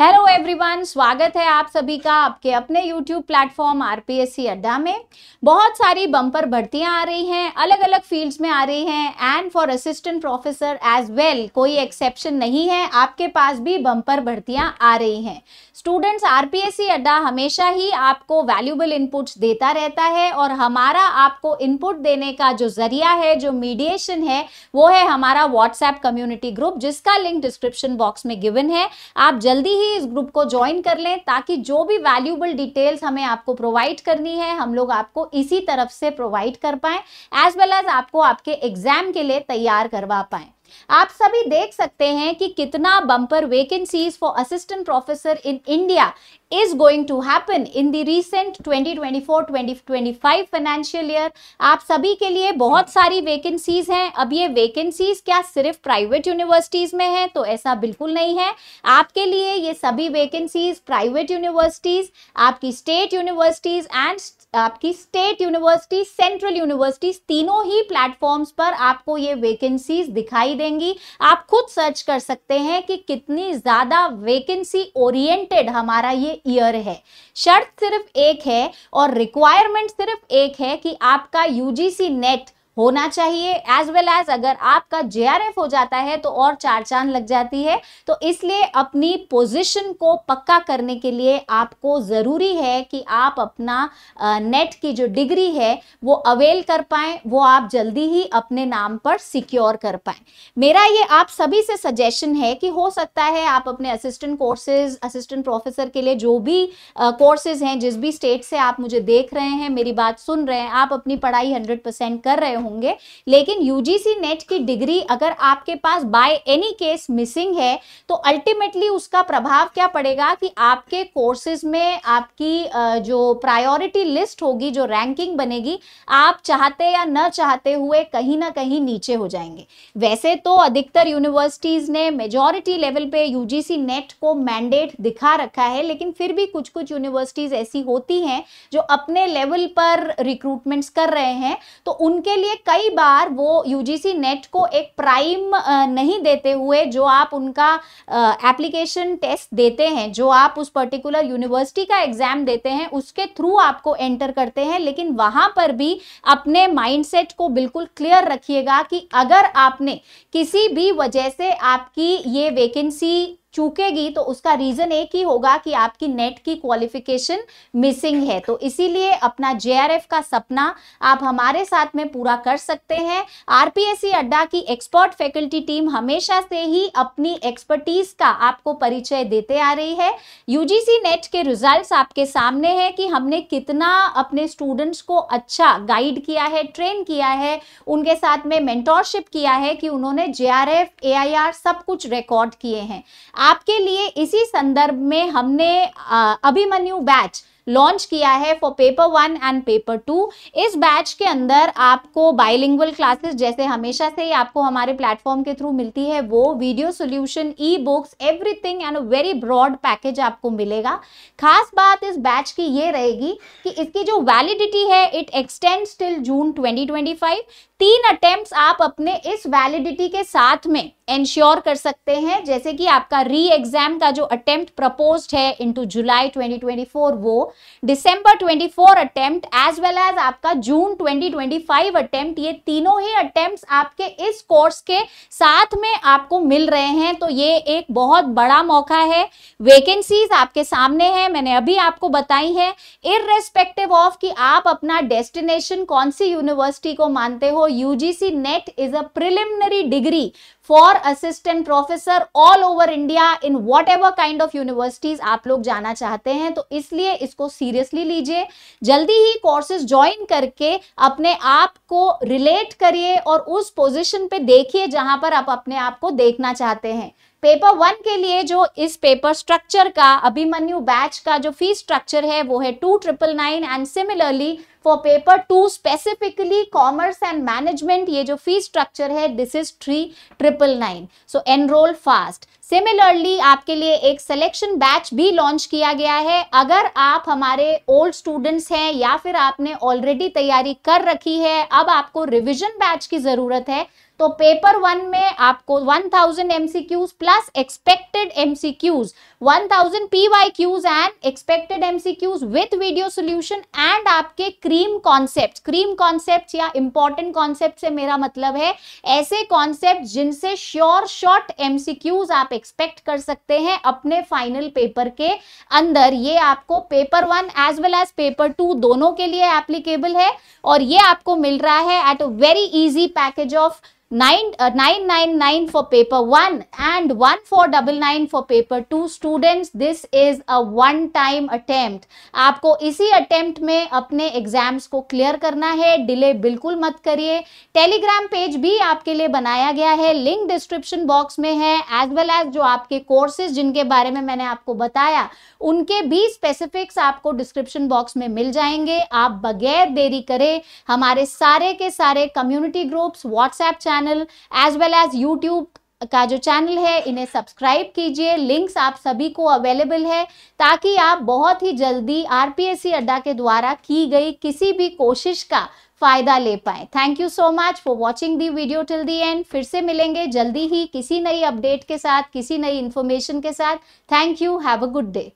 hello everyone स्वागत है आप सभी का आपके अपने यूट्यूब प्लेटफॉर्म आरपीएससी अड्डा में बहुत सारी बम्पर भर्तियां आ रही हैं अलग अलग फील्ड्स में आ रही हैं and for assistant professor as well कोई एक्सेप्शन नहीं है आपके पास भी बम्पर भर्तियां आ रही हैं स्टूडेंट्स आरपीएससी अड्डा हमेशा ही आपको वैल्यूबल इनपुट्स देता रहता है और हमारा आपको इनपुट देने का जो जरिया है जो मीडिएशन है वो है हमारा व्हाट्सएप कम्युनिटी ग्रुप जिसका लिंक डिस्क्रिप्शन बॉक्स में गिवन है आप जल्दी ही ही इस ग्रुप को ज्वाइन कर लें ताकि जो भी वैल्यूबल डिटेल्स हमें आपको प्रोवाइड करनी है हम लोग आपको इसी तरफ से प्रोवाइड कर पाए एज वेल एज आपको आपके एग्जाम के लिए तैयार करवा पाए आप सभी देख सकते हैं कि कितना bumper vacancies for assistant professor in India is going to happen in the recent 2024-2025 financial year आप सभी के लिए बहुत सारी वेकेंसीज हैं अब ये वेकेंसीज क्या सिर्फ प्राइवेट यूनिवर्सिटीज में हैं तो ऐसा बिल्कुल नहीं है आपके लिए ये सभी वेकेंसीज प्राइवेट यूनिवर्सिटीज आपकी स्टेट यूनिवर्सिटीज एंड आपकी स्टेट यूनिवर्सिटी सेंट्रल यूनिवर्सिटी तीनों ही प्लेटफॉर्म्स पर आपको ये वैकेंसीज दिखाई देंगी आप खुद सर्च कर सकते हैं कि कितनी ज़्यादा वेकेंसी ओरिएंटेड हमारा ये ईयर है शर्त सिर्फ एक है और रिक्वायरमेंट सिर्फ एक है कि आपका यूजीसी नेट होना चाहिए एज वेल एज अगर आपका जे हो जाता है तो और चार चांद लग जाती है तो इसलिए अपनी पोजिशन को पक्का करने के लिए आपको ज़रूरी है कि आप अपना नेट की जो डिग्री है वो अवेल कर पाएँ वो आप जल्दी ही अपने नाम पर सिक्योर कर पाएँ मेरा ये आप सभी से सजेशन है कि हो सकता है आप अपने असिस्टेंट कोर्सेज असिस्टेंट प्रोफेसर के लिए जो भी कोर्सेज हैं जिस भी स्टेट से आप मुझे देख रहे हैं मेरी बात सुन रहे हैं आप अपनी पढ़ाई हंड्रेड परसेंट कर रहे हो होंगे लेकिन यूजीसी नेट की डिग्री अगर आपके पास बाय एनी केस मिसिंग है तो अल्टीमेटली उसका प्रभाव क्या पड़ेगा कि आपके कोर्सेज में आपकी जो प्रायोरिटी लिस्ट होगी जो रैंकिंग बनेगी आप चाहते या न चाहते हुए कहीं ना कहीं नीचे हो जाएंगे वैसे तो अधिकतर यूनिवर्सिटीज़ ने मेजोरिटी लेवल पे यूजीसी नेट को मैंडेट दिखा रखा है लेकिन फिर भी कुछ कुछ यूनिवर्सिटीज़ ऐसी होती हैं जो अपने लेवल पर रिक्रूटमेंट्स कर रहे हैं तो उनके लिए कई बार वो यूजीसी नेट को एक प्राइम नहीं देते हुए जो आप उनका एप्लीकेशन टेस्ट देते हैं जो आप उस पर्टिकुलर यूनिवर्सिटी का एग्जाम देते हैं उसके थ्रू आपको एंटर करते हैं लेकिन वहां पर भी अपने माइंडसेट को बिल्कुल क्लियर रखिएगा कि अगर आपने किसी भी वजह से आपकी ये वेकेंसी चूकेगी तो उसका रीजन एक ही होगा कि आपकी नेट की क्वालिफिकेशन मिसिंग है तो इसीलिए अपना जेआरएफ का सपना आप हमारे साथ में पूरा कर सकते हैं आरपीएससी अड्डा की एक्सपर्ट फैकल्टी टीम हमेशा से ही अपनी एक्सपर्टीज का आपको परिचय देते आ रही है यूजीसी नेट के रिजल्ट्स आपके सामने है कि हमने कितना अपने स्टूडेंट्स को अच्छा गाइड किया है ट्रेन किया है उनके साथ में मेंटोरशिप किया है कि उन्होंने जे आर सब कुछ रिकॉर्ड किए हैं आपके लिए इसी संदर्भ में हमने अभिमन्यु बैच लॉन्च किया है for paper one and paper two इस बैच के अंदर आपको बाइलिंगुअल क्लासेस जैसे हमेशा से ही आपको हमारे प्लेटफॉर्म के थ्रू मिलती है वो video solution e books everything and very broad package आपको मिलेगा खास बात इस बैच की ये रहेगी कि इसकी जो वैलिडिटी है इट एक्सटेंड्स टिल जून 2025 तीन अटेम्प्ट्स आप अपने इस वैलिडिटी के साथ में इंश्योर कर सकते हैं जैसे कि आपका री एग्जाम का जो अटेम्प्ट प्रपोज्ड है इनटू जुलाई 2024 वो दिसंबर 24 अटेम्प्ट एज वेल एज आपका जून 2025 अटेम्प्ट ये तीनों ही अटेम्प्ट्स आपके इस कोर्स के साथ में आपको मिल रहे हैं तो ये एक बहुत बड़ा मौका है वेकेंसीज आपके सामने है मैंने अभी आपको बताई है इर ऑफ कि आप अपना डेस्टिनेशन कौन सी यूनिवर्सिटी को मानते हो for UGC NET is a preliminary degree for assistant professor all over India in whatever kind of universities आप लोग जाना चाहते हैं तो इसलिए इसको सीरियसली लीजिए जल्दी ही कोर्सेज ज्वाइन करके अपने आप को रिलेट करिए और उस पोजीशन पे देखिए जहां पर आप अपने आप को देखना चाहते हैं पेपर वन के लिए जो इस पेपर स्ट्रक्चर का अभिमन्यु बैच का जो फीस स्ट्रक्चर है वो है two triple nine and similarly for paper two specifically commerce and management ये जो फीस स्ट्रक्चर है this is three triple nine so enroll fast similarly आपके लिए एक सिलेक्शन बैच भी लॉन्च किया गया है अगर आप हमारे ओल्ड स्टूडेंट्स हैं या फिर आपने ऑलरेडी तैयारी कर रखी है अब आपको रिविजन बैच की ज़रूरत है तो पेपर वन में आपको 1000 thousand MCQs plus expected MCQs 1000 thousand Qs and expected MCQs with video solution and आपके क्रीम कॉन्सेप्ट क्रीम कॉन्सेप्ट या इंपॉर्टेंट कॉन्सेप्ट से मेरा मतलब है ऐसे कॉन्सेप्ट जिनसे श्योर शॉर्ट एमसीक्यूज आप एक्सपेक्ट कर सकते हैं अपने फाइनल पेपर के अंदर ये आपको paper one as well as paper two दोनों के लिए एप्लीकेबल है और ये आपको मिल रहा है at a very easy package of nine, uh, 999 for paper 1 and 1499 for paper 2 students this is a one time attempt आपको इसी attempt में अपने एग्जाम्स को क्लियर करना है डिले बिल्कुल मत करिए टेलीग्राम पेज भी आपके लिए बनाया गया है लिंक डिस्क्रिप्शन बॉक्स में है एज वेल एज जो आपके कोर्सेज जिनके बारे में मैंने आपको बताया उनके भी स्पेसिफिक्स आपको डिस्क्रिप्शन बॉक्स में मिल जाएंगे आप बगैर देरी करे हमारे सारे के सारे community groups WhatsApp channel channel as well as YouTube का जो चैनल है इन्हें सब्सक्राइब कीजिए लिंक्स आप सभी को अवेलेबल है ताकि आप बहुत ही जल्दी आरपीएससी अड्डा के द्वारा की गई किसी भी कोशिश का फायदा ले पाए thank you so much for watching the video till the end फिर से मिलेंगे जल्दी ही किसी नई अपडेट के साथ किसी नई इन्फॉर्मेशन के साथ thank you have a good day